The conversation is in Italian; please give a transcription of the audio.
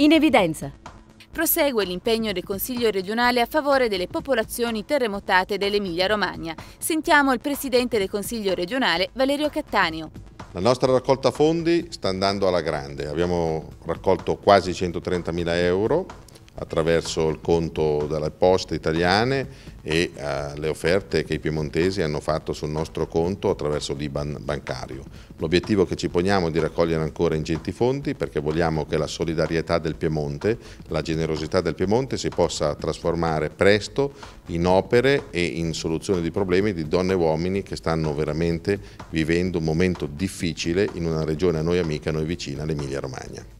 in evidenza. Prosegue l'impegno del Consiglio regionale a favore delle popolazioni terremotate dell'Emilia-Romagna. Sentiamo il Presidente del Consiglio regionale, Valerio Cattaneo. La nostra raccolta fondi sta andando alla grande, abbiamo raccolto quasi 130.000 euro attraverso il conto delle poste italiane e eh, le offerte che i piemontesi hanno fatto sul nostro conto attraverso l'Iban bancario. L'obiettivo che ci poniamo è di raccogliere ancora ingenti fondi perché vogliamo che la solidarietà del Piemonte, la generosità del Piemonte si possa trasformare presto in opere e in soluzione di problemi di donne e uomini che stanno veramente vivendo un momento difficile in una regione a noi amica, a noi vicina, l'Emilia Romagna.